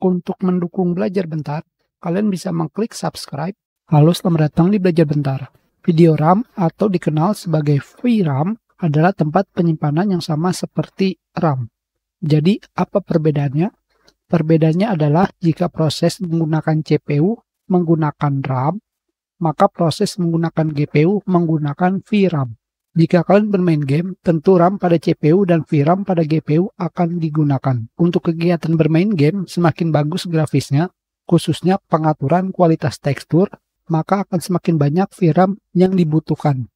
Untuk mendukung belajar bentar, kalian bisa mengklik subscribe. Halo, selamat datang di Belajar Bentar. Video RAM atau dikenal sebagai VRAM adalah tempat penyimpanan yang sama seperti RAM. Jadi, apa perbedaannya? Perbedaannya adalah jika proses menggunakan CPU menggunakan RAM, maka proses menggunakan GPU menggunakan VRAM. Jika kalian bermain game, tentu RAM pada CPU dan VRAM pada GPU akan digunakan. Untuk kegiatan bermain game, semakin bagus grafisnya, khususnya pengaturan kualitas tekstur, maka akan semakin banyak VRAM yang dibutuhkan.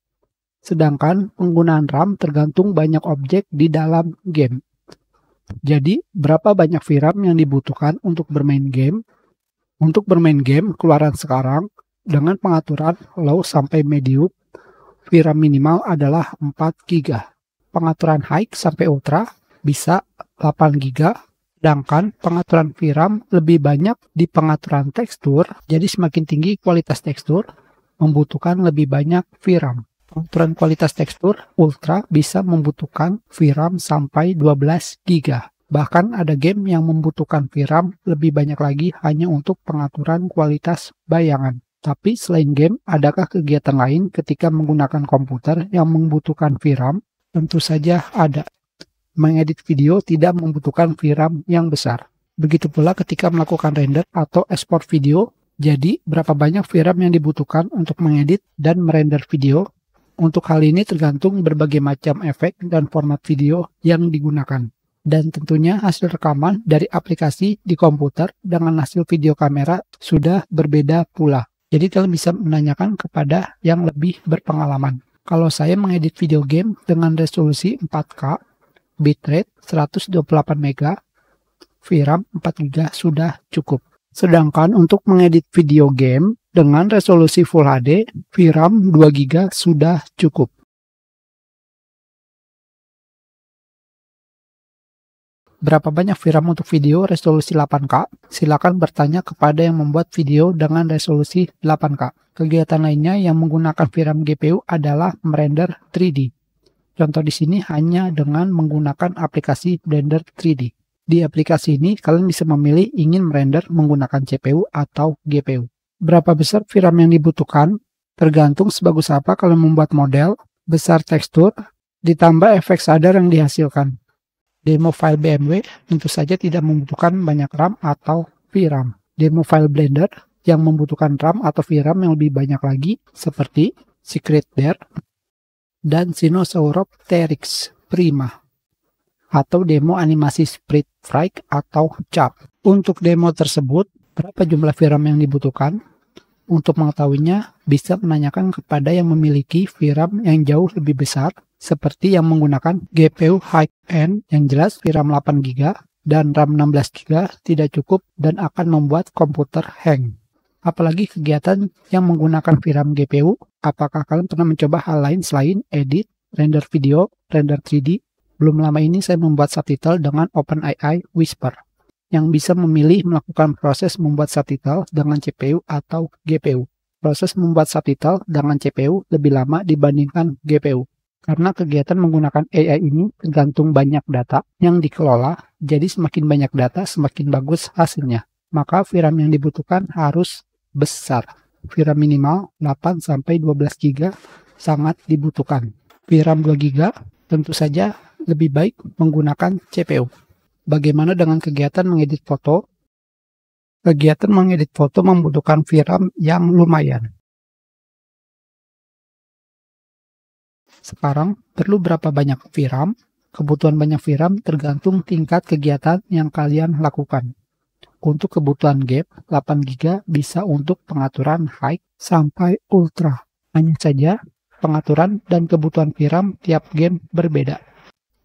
Sedangkan penggunaan RAM tergantung banyak objek di dalam game. Jadi, berapa banyak VRAM yang dibutuhkan untuk bermain game? Untuk bermain game keluaran sekarang dengan pengaturan low sampai medium VRAM minimal adalah 4 GB. Pengaturan high sampai ultra bisa 8 GB, sedangkan pengaturan VRAM lebih banyak di pengaturan tekstur, jadi semakin tinggi kualitas tekstur, membutuhkan lebih banyak VRAM. Pengaturan kualitas tekstur ultra bisa membutuhkan VRAM sampai 12 GB. Bahkan ada game yang membutuhkan VRAM lebih banyak lagi hanya untuk pengaturan kualitas bayangan. Tapi selain game, adakah kegiatan lain ketika menggunakan komputer yang membutuhkan VRAM? Tentu saja ada. Mengedit video tidak membutuhkan VRAM yang besar. Begitu pula ketika melakukan render atau ekspor video, jadi berapa banyak VRAM yang dibutuhkan untuk mengedit dan merender video? Untuk hal ini tergantung berbagai macam efek dan format video yang digunakan. Dan tentunya hasil rekaman dari aplikasi di komputer dengan hasil video kamera sudah berbeda pula. Jadi kalian bisa menanyakan kepada yang lebih berpengalaman. Kalau saya mengedit video game dengan resolusi 4K, bitrate 128 MB, VRAM 4 GB sudah cukup. Sedangkan untuk mengedit video game dengan resolusi Full HD, VRAM 2 GB sudah cukup. berapa banyak VRAM untuk video resolusi 8K? Silakan bertanya kepada yang membuat video dengan resolusi 8K. Kegiatan lainnya yang menggunakan VRAM GPU adalah merender 3D. Contoh di sini hanya dengan menggunakan aplikasi Blender 3D. Di aplikasi ini, kalian bisa memilih ingin merender menggunakan CPU atau GPU. Berapa besar VRAM yang dibutuhkan? Tergantung sebagus apa kalian membuat model, besar tekstur, ditambah efek sadar yang dihasilkan. Demo file BMW tentu saja tidak membutuhkan banyak RAM atau VRAM. Demo file Blender yang membutuhkan RAM atau VRAM yang lebih banyak lagi seperti Secret Bear dan Sinosaurus Terix Prima atau demo animasi Sprite Strike atau Chap. Untuk demo tersebut, berapa jumlah VRAM yang dibutuhkan? Untuk mengetahuinya, bisa menanyakan kepada yang memiliki VRAM yang jauh lebih besar seperti yang menggunakan GPU high-end yang jelas VRAM 8GB dan RAM 16GB tidak cukup dan akan membuat komputer hang. Apalagi kegiatan yang menggunakan VRAM GPU, apakah kalian pernah mencoba hal lain selain edit, render video, render 3D? Belum lama ini saya membuat subtitle dengan OpenAI Whisper yang bisa memilih melakukan proses membuat subtitle dengan CPU atau GPU. Proses membuat subtitle dengan CPU lebih lama dibandingkan GPU karena kegiatan menggunakan AI ini tergantung banyak data yang dikelola, jadi semakin banyak data semakin bagus hasilnya. Maka VRAM yang dibutuhkan harus besar. VRAM minimal 8-12 GB sangat dibutuhkan. VRAM 2 GB tentu saja lebih baik menggunakan CPU. Bagaimana dengan kegiatan mengedit foto? Kegiatan mengedit foto membutuhkan VRAM yang lumayan. Sekarang perlu berapa banyak VRAM? Kebutuhan banyak VRAM tergantung tingkat kegiatan yang kalian lakukan. Untuk kebutuhan gap, 8 GB bisa untuk pengaturan high sampai ultra. Hanya saja, pengaturan dan kebutuhan VRAM tiap game berbeda.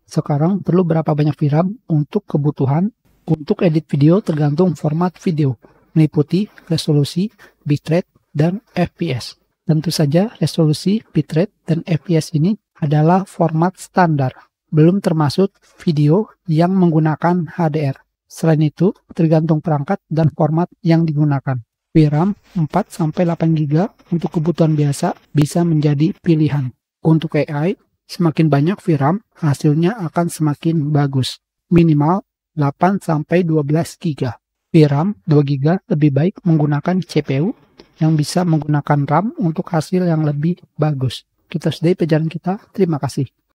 Sekarang perlu berapa banyak VRAM untuk kebutuhan untuk edit video tergantung format video, meliputi resolusi, bitrate, dan FPS. Tentu saja resolusi, bitrate, dan FPS ini adalah format standar, belum termasuk video yang menggunakan HDR. Selain itu, tergantung perangkat dan format yang digunakan. VRAM 4-8 GB untuk kebutuhan biasa bisa menjadi pilihan. Untuk AI, semakin banyak VRAM, hasilnya akan semakin bagus. Minimal 8-12 GB. VRAM 2 GB lebih baik menggunakan CPU yang bisa menggunakan RAM untuk hasil yang lebih bagus. Kita sudahi pelajaran kita. Terima kasih.